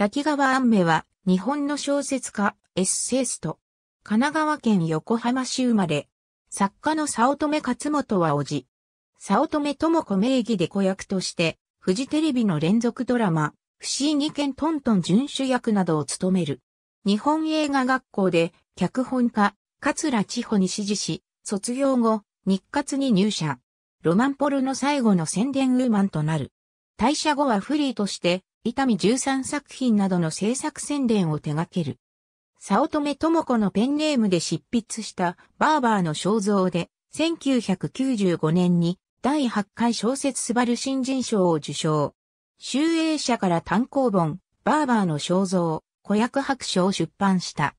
滝川安明は、日本の小説家、エッセイスト。神奈川県横浜市生まれ。作家の早乙女勝本は叔父。早乙女智子名義で子役として、フジテレビの連続ドラマ、不思議県トントン巡守役などを務める。日本映画学校で、脚本家、桂千穂に指示し、卒業後、日活に入社。ロマンポルの最後の宣伝ウーマンとなる。退社後はフリーとして、伊丹13作品などの制作宣伝を手掛ける。早乙女智子のペンネームで執筆したバーバーの肖像で、1995年に第8回小説スバル新人賞を受賞。集英社から単行本、バーバーの肖像、子役白書を出版した。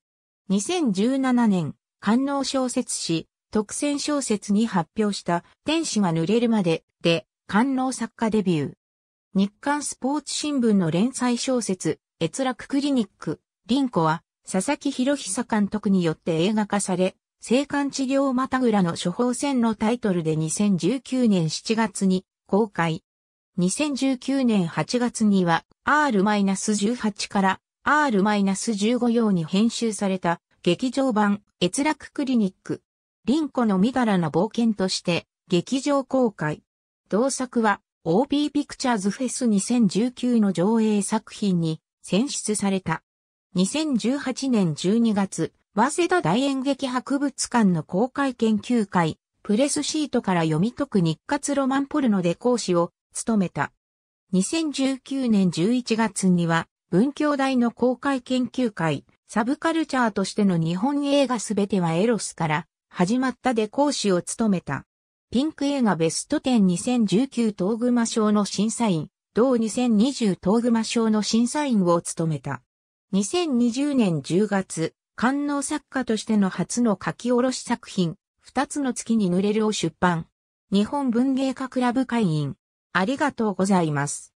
2017年、官能小説誌、特選小説に発表した天使が濡れるまでで、官能作家デビュー。日刊スポーツ新聞の連載小説、閲楽クリニック、リンコは、佐々木博久監督によって映画化され、生感治療またぐらの処方箋のタイトルで2019年7月に公開。2019年8月には R-18 から R-15 用に編集された劇場版閲楽クリニック。リンコのみだらな冒険として劇場公開。同作は OB ピクチャーズフェス2019の上映作品に選出された。2018年12月、早稲田大演劇博物館の公開研究会、プレスシートから読み解く日活ロマンポルノで講師を務めた。2019年11月には、文教大の公開研究会、サブカルチャーとしての日本映画すべてはエロスから始まったで講師を務めた。ピンク映画ベスト102019東熊賞の審査員、同2020東熊賞の審査員を務めた。2020年10月、官能作家としての初の書き下ろし作品、二つの月に濡れるを出版。日本文芸家クラブ会員。ありがとうございます。